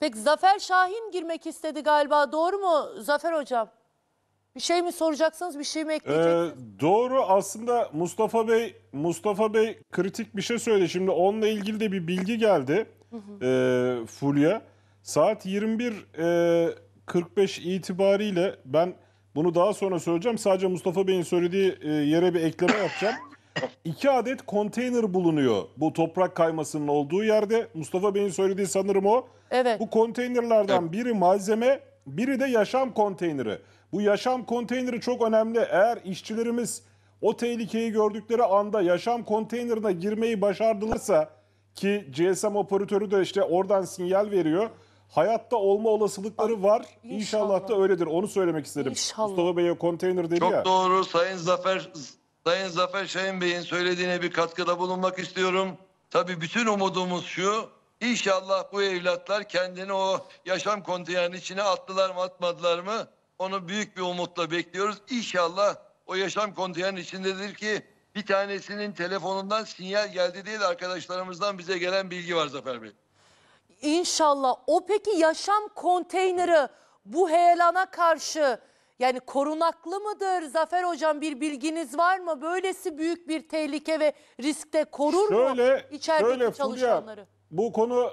Peki Zafer Şahin girmek istedi galiba doğru mu Zafer Hocam? Bir şey mi soracaksınız bir şey mi ee, ekleyeceksiniz? Ee, doğru aslında Mustafa Bey Mustafa Bey kritik bir şey söyledi. Şimdi onunla ilgili de bir bilgi geldi hı E, Fulya. Saat 21.45 e, 45 itibariyle ben bunu daha sonra söyleyeceğim. Sadece Mustafa Bey'in söylediği e, yere bir ekleme yapacağım. İki adet konteyner bulunuyor bu toprak kaymasının olduğu yerde. Mustafa Bey'in söylediği sanırım o. Evet. Bu konteynerlardan evet. biri malzeme, biri de yaşam konteyneri. Bu yaşam konteyneri çok önemli. Eğer işçilerimiz o tehlikeyi gördükleri anda yaşam konteynerine girmeyi başardılarsa ki GSM operatörü de işte oradan sinyal veriyor. Hayatta olma olasılıkları var. İnşallah, İnşallah da öyledir. Onu söylemek istedim. İnşallah. Mustafa Bey konteyner dedi Çok ya. Çok doğru. Sayın Zafer Sayın Zafer Şahin Bey'in söylediğine bir katkıda bulunmak istiyorum. Tabii bütün umudumuz şu. İnşallah bu evlatlar kendini o yaşam konteyanın içine attılar mı atmadılar mı? Onu büyük bir umutla bekliyoruz. İnşallah o yaşam konteyanın içindedir ki bir tanesinin telefonundan sinyal geldi değil arkadaşlarımızdan bize gelen bilgi var Zafer Bey. İnşallah o peki yaşam konteyneri bu heyelana karşı yani korunaklı mıdır? Zafer Hocam bir bilginiz var mı? Böylesi büyük bir tehlike ve riskte korur şöyle, mu içerideki şöyle, çalışanları? Fulya, bu konu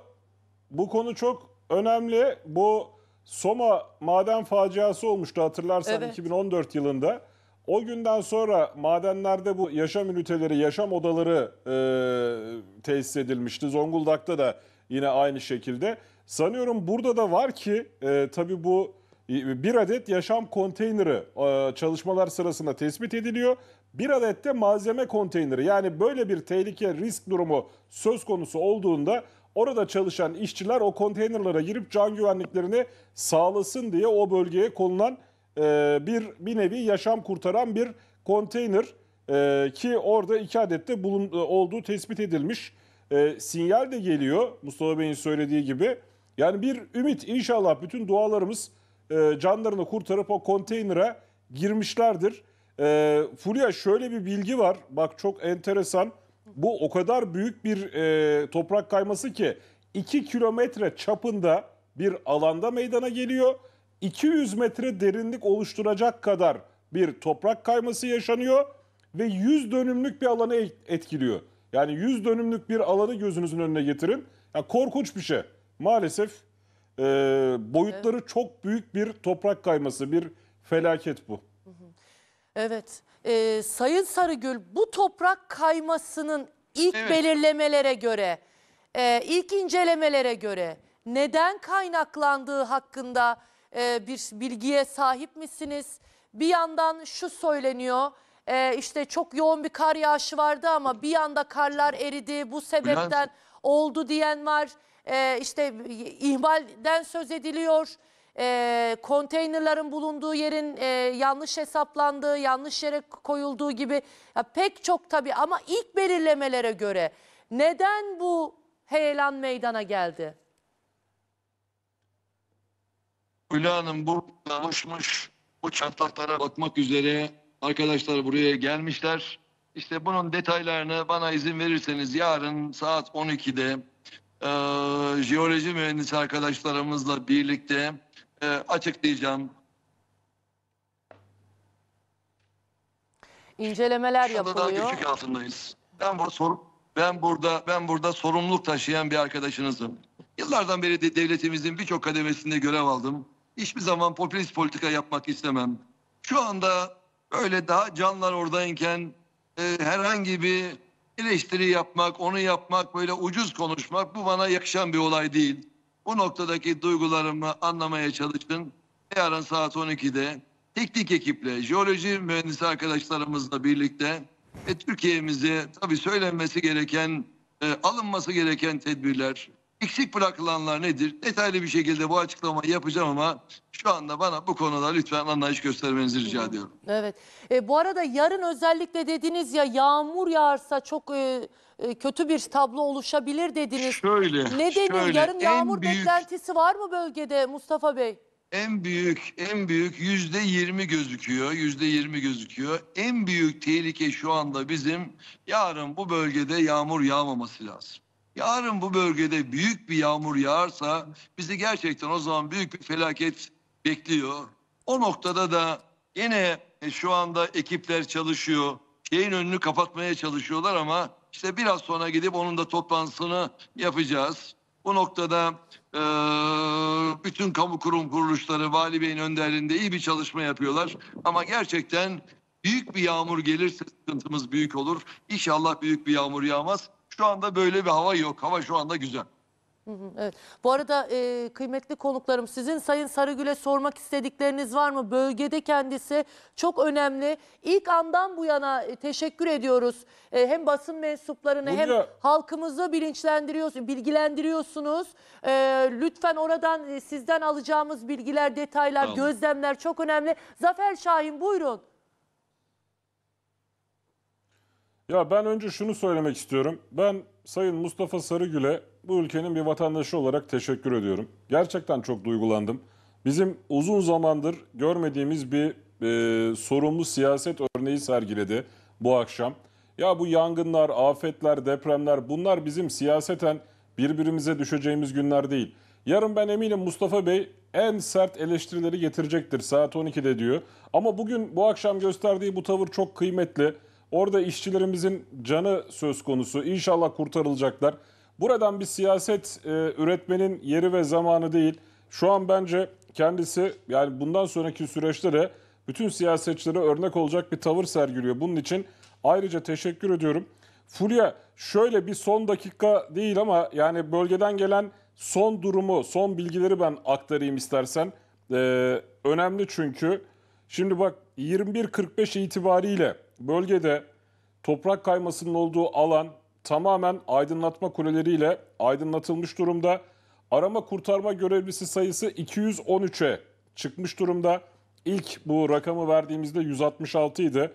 bu konu çok önemli. Bu Soma maden faciası olmuştu hatırlarsan evet. 2014 yılında. O günden sonra madenlerde bu yaşam üniteleri, yaşam odaları e, tesis edilmişti. Zonguldak'ta da yine aynı şekilde. Sanıyorum burada da var ki e, tabii bu e, bir adet yaşam konteyneri e, çalışmalar sırasında tespit ediliyor bir adet de malzeme konteyneri. Yani böyle bir tehlike risk durumu söz konusu olduğunda orada çalışan işçiler o konteynerlara girip can güvenliklerini sağlasın diye o bölgeye konulan e, bir bir nevi yaşam kurtaran bir konteyner e, ki orada iki adet de bulun, e, olduğu tespit edilmiş. E, sinyal de geliyor Mustafa Bey'in söylediği gibi. Yani bir ümit inşallah bütün dualarımız e, canlarını kurtarıp o konteynere girmişlerdir. E, Fulya şöyle bir bilgi var. Bak çok enteresan. Bu o kadar büyük bir e, toprak kayması ki 2 kilometre çapında bir alanda meydana geliyor. 200 metre derinlik oluşturacak kadar bir toprak kayması yaşanıyor ve 100 dönümlük bir alanı etkiliyor. Yani 100 dönümlük bir alanı gözünüzün önüne getirin. Ya korkunç bir şey. Maalesef e, boyutları evet. çok büyük bir toprak kayması, bir felaket bu. Hı hı. Evet. Ee, Sayın Sarıgül bu toprak kaymasının ilk Evet. belirlemelere göre, e, ilk incelemelere göre neden kaynaklandığı hakkında e, bir bilgiye sahip misiniz? Bir yandan şu söyleniyor. e, işte çok yoğun bir kar yağışı vardı ama bir anda karlar eridi. Bu sebepten oldu diyen var. E, işte ihmalden söz ediliyor e, konteynerların bulunduğu yerin e, yanlış hesaplandığı, yanlış yere koyulduğu gibi ya pek çok tabii ama ilk belirlemelere göre neden bu heyelan meydana geldi? Hülya Hanım burada oluşmuş bu çatlaklara bakmak üzere arkadaşlar buraya gelmişler. İşte bunun detaylarını bana izin verirseniz yarın saat 12'de e, jeoloji mühendisi arkadaşlarımızla birlikte e, açıklayacağım. İncelemeler Şurada yapılıyor. daha küçük altındayız. Ben burada sorun ben burada ben burada sorumluluk taşıyan bir arkadaşınızım. Yıllardan beri de devletimizin birçok kademesinde görev aldım. Hiçbir zaman popülist politika yapmak istemem. Şu anda öyle daha canlar oradayken e, herhangi bir eleştiri yapmak, onu yapmak, böyle ucuz konuşmak bu bana yakışan bir olay değil. Bu noktadaki duygularımı anlamaya çalışın. E, yarın saat 12'de teknik ekiple, jeoloji mühendisi arkadaşlarımızla birlikte ve Türkiye'mize tabii söylenmesi gereken, e, alınması gereken tedbirler, Eksik bırakılanlar nedir? Detaylı bir şekilde bu açıklamayı yapacağım ama şu anda bana bu konuda lütfen anlayış göstermenizi rica ediyorum. Evet. E, bu arada yarın özellikle dediniz ya yağmur yağarsa çok e, e, kötü bir tablo oluşabilir dediniz. Şöyle. Ne denir? yarın yağmur büyük- beklentisi var mı bölgede Mustafa Bey? En büyük, en büyük yüzde yirmi gözüküyor, yüzde yirmi gözüküyor. En büyük tehlike şu anda bizim yarın bu bölgede yağmur yağmaması lazım. Yarın bu bölgede büyük bir yağmur yağarsa bizi gerçekten o zaman büyük bir felaket bekliyor. O noktada da yine e, şu anda ekipler çalışıyor. Şeyin önünü kapatmaya çalışıyorlar ama işte biraz sonra gidip onun da toplantısını yapacağız. Bu noktada e, bütün kamu kurum kuruluşları Vali Bey'in önderliğinde iyi bir çalışma yapıyorlar. Ama gerçekten büyük bir yağmur gelirse sıkıntımız büyük olur. İnşallah büyük bir yağmur yağmaz şu anda böyle bir hava yok. Hava şu anda güzel. Evet. Bu arada e, kıymetli konuklarım sizin Sayın Sarıgül'e sormak istedikleriniz var mı? Bölgede kendisi çok önemli. İlk andan bu yana e, teşekkür ediyoruz. E, hem basın mensuplarını hem halkımızı bilinçlendiriyorsunuz, bilgilendiriyorsunuz. E, lütfen oradan e, sizden alacağımız bilgiler, detaylar, Tamam. gözlemler çok önemli. Zafer Şahin buyurun. Ya ben önce şunu söylemek istiyorum. Ben Sayın Mustafa Sarıgül'e bu ülkenin bir vatandaşı olarak teşekkür ediyorum. Gerçekten çok duygulandım. Bizim uzun zamandır görmediğimiz bir e, sorumlu siyaset örneği sergiledi bu akşam. Ya bu yangınlar, afetler, depremler bunlar bizim siyaseten birbirimize düşeceğimiz günler değil. Yarın ben eminim Mustafa Bey en sert eleştirileri getirecektir saat 12'de diyor. Ama bugün bu akşam gösterdiği bu tavır çok kıymetli. Orada işçilerimizin canı söz konusu. İnşallah kurtarılacaklar. Buradan bir siyaset e, üretmenin yeri ve zamanı değil. Şu an bence kendisi yani bundan sonraki süreçte de bütün siyasetçilere örnek olacak bir tavır sergiliyor. Bunun için ayrıca teşekkür ediyorum. Fulya şöyle bir son dakika değil ama yani bölgeden gelen son durumu, son bilgileri ben aktarayım istersen. Ee, önemli çünkü. Şimdi bak 21.45 itibariyle bölgede toprak kaymasının olduğu alan tamamen aydınlatma kuleleriyle aydınlatılmış durumda. Arama kurtarma görevlisi sayısı 213'e çıkmış durumda. İlk bu rakamı verdiğimizde 166 idi.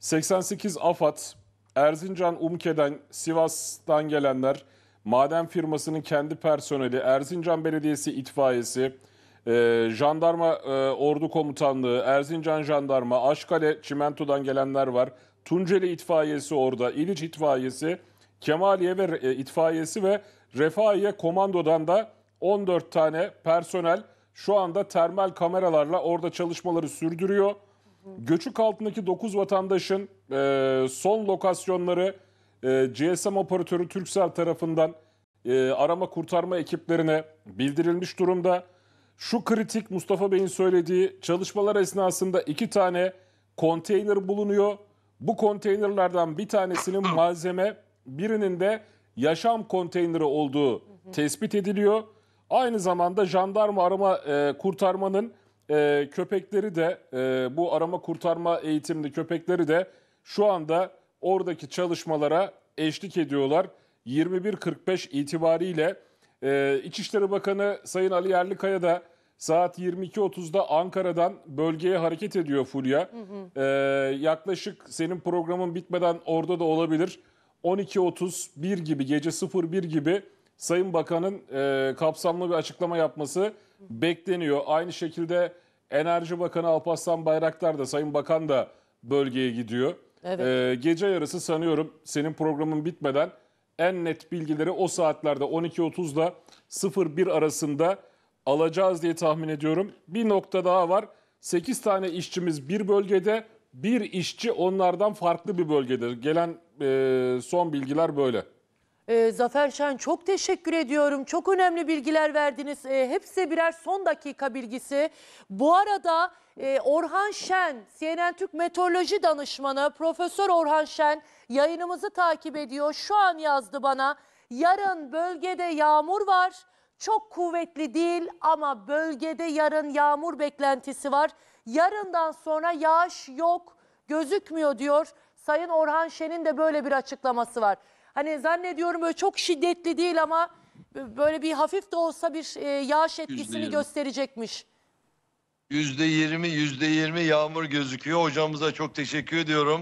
88 AFAD, Erzincan Umke'den, Sivas'tan gelenler, maden firmasının kendi personeli, Erzincan Belediyesi itfaiyesi, e, jandarma e, ordu komutanlığı, Erzincan jandarma, Aşkale çimentodan gelenler var. Tunceli itfaiyesi orada, İliç itfaiyesi, Kemaliye ve e, itfaiyesi ve Refahiye komandodan da 14 tane personel şu anda termal kameralarla orada çalışmaları sürdürüyor. Göçük altındaki 9 vatandaşın e, son lokasyonları e, GSM operatörü Türksel tarafından e, arama kurtarma ekiplerine bildirilmiş durumda. Şu kritik Mustafa Bey'in söylediği çalışmalar esnasında iki tane konteyner bulunuyor. Bu konteynerlerden bir tanesinin malzeme, birinin de yaşam konteyneri olduğu tespit ediliyor. Aynı zamanda jandarma arama e, kurtarmanın e, köpekleri de e, bu arama kurtarma eğitimli köpekleri de şu anda oradaki çalışmalara eşlik ediyorlar. 21.45 itibariyle ee, İçişleri Bakanı Sayın Ali Yerlikaya da saat 22.30'da Ankara'dan bölgeye hareket ediyor Fulya. Hı hı. Ee, yaklaşık senin programın bitmeden orada da olabilir. 12.31 gibi gece 01 gibi Sayın Bakan'ın e, kapsamlı bir açıklama yapması bekleniyor. Aynı şekilde Enerji Bakanı Alparslan Bayraktar da Sayın Bakan da bölgeye gidiyor. Evet. Ee, gece yarısı sanıyorum senin programın bitmeden en net bilgileri o saatlerde 12.30'da 01 arasında alacağız diye tahmin ediyorum. Bir nokta daha var. 8 tane işçimiz bir bölgede, bir işçi onlardan farklı bir bölgede. Gelen e, son bilgiler böyle. E, Zafer Şen çok teşekkür ediyorum. Çok önemli bilgiler verdiniz. E, hepsi birer son dakika bilgisi. Bu arada... Ee, Orhan Şen, CNN Türk Meteoroloji Danışmanı Profesör Orhan Şen yayınımızı takip ediyor. Şu an yazdı bana. Yarın bölgede yağmur var. Çok kuvvetli değil ama bölgede yarın yağmur beklentisi var. Yarından sonra yağış yok, gözükmüyor diyor. Sayın Orhan Şen'in de böyle bir açıklaması var. Hani zannediyorum böyle çok şiddetli değil ama böyle bir hafif de olsa bir e, yağış etkisini %20. gösterecekmiş. Yüzde yirmi, yüzde yirmi yağmur gözüküyor. Hocamıza çok teşekkür ediyorum.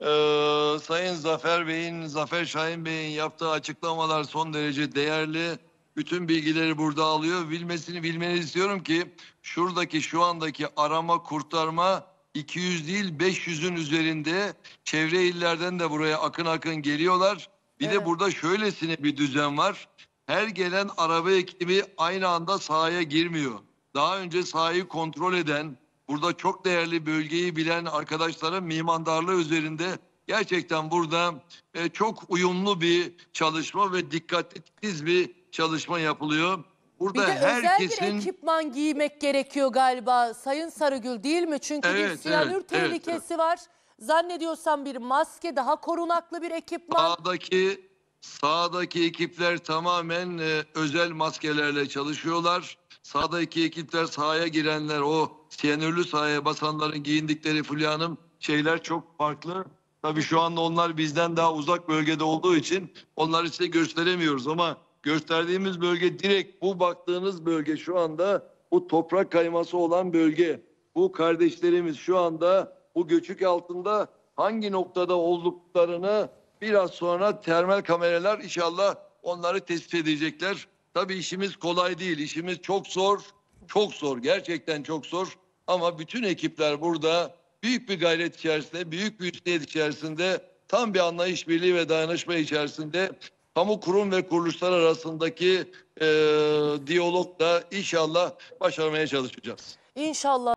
Ee, Sayın Zafer Bey'in, Zafer Şahin Bey'in yaptığı açıklamalar son derece değerli. Bütün bilgileri burada alıyor. Bilmesini bilmeni istiyorum ki şuradaki şu andaki arama kurtarma 200 değil 500'ün üzerinde çevre illerden de buraya akın akın geliyorlar. Bir evet. de burada şöylesine bir düzen var. Her gelen araba ekibi aynı anda sahaya girmiyor daha önce sahayı kontrol eden, burada çok değerli bölgeyi bilen arkadaşların mimandarlığı üzerinde gerçekten burada e, çok uyumlu bir çalışma ve dikkatli bir çalışma yapılıyor. Burada bir de herkesin... özel bir ekipman giymek gerekiyor galiba Sayın Sarıgül değil mi? Çünkü evet, bir siyanür evet, tehlikesi evet. var. Zannediyorsam bir maske daha korunaklı bir ekipman. Sağdaki, sağdaki ekipler tamamen e, özel maskelerle çalışıyorlar. Sağda iki ekipler sahaya girenler o siyanürlü sahaya basanların giyindikleri fulyanım şeyler çok farklı. Tabii şu anda onlar bizden daha uzak bölgede olduğu için onları size gösteremiyoruz ama gösterdiğimiz bölge direkt bu baktığınız bölge şu anda bu toprak kayması olan bölge. Bu kardeşlerimiz şu anda bu göçük altında hangi noktada olduklarını biraz sonra termal kameralar inşallah onları tespit edecekler. Tabii işimiz kolay değil, işimiz çok zor, çok zor, gerçekten çok zor. Ama bütün ekipler burada büyük bir gayret içerisinde, büyük bir üstiyet içerisinde, tam bir anlayış birliği ve dayanışma içerisinde kamu kurum ve kuruluşlar arasındaki e, diyalogla inşallah başarmaya çalışacağız. İnşallah.